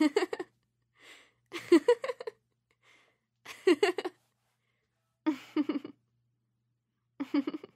Ha ha ha.